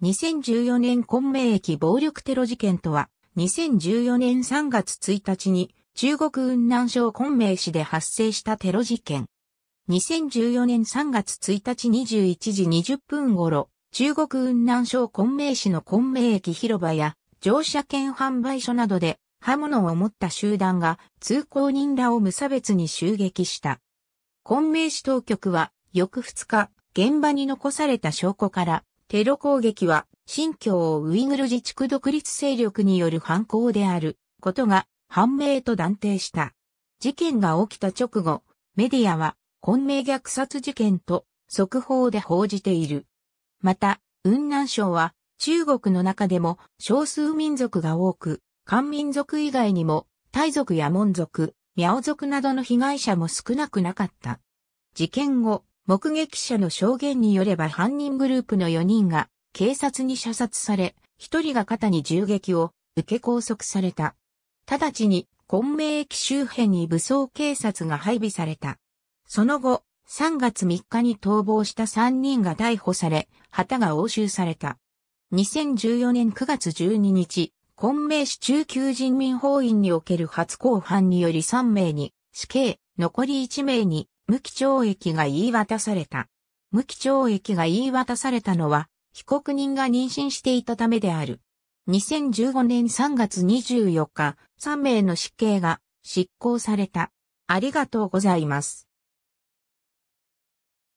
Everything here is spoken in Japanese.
2014年昆明駅暴力テロ事件とは、2014年3月1日に中国雲南省昆明市で発生したテロ事件。2014年3月1日21時20分頃、中国雲南省昆明市の昆明駅広場や乗車券販売所などで刃物を持った集団が通行人らを無差別に襲撃した。昆明市当局は翌2日、現場に残された証拠からテロ攻撃は、新疆ウイグル自治区独立勢力による犯行であることが判明と断定した。事件が起きた直後、メディアは、混迷虐殺事件と速報で報じている。また、雲南省は、中国の中でも少数民族が多く、漢民族以外にも、タイ族やモン族、ミャオ族などの被害者も少なくなかった。事件後、目撃者の証言によれば犯人グループの4人が警察に射殺され、1人が肩に銃撃を受け拘束された。直ちに昆明駅周辺に武装警察が配備された。その後、3月3日に逃亡した3人が逮捕され、旗が押収された。2014年9月12日、昆明市中級人民法院における初公判により3名に死刑、残り1名に無期懲役が言い渡された。無期懲役が言い渡されたのは、被告人が妊娠していたためである。2015年3月24日、3名の死刑が執行された。ありがとうございます。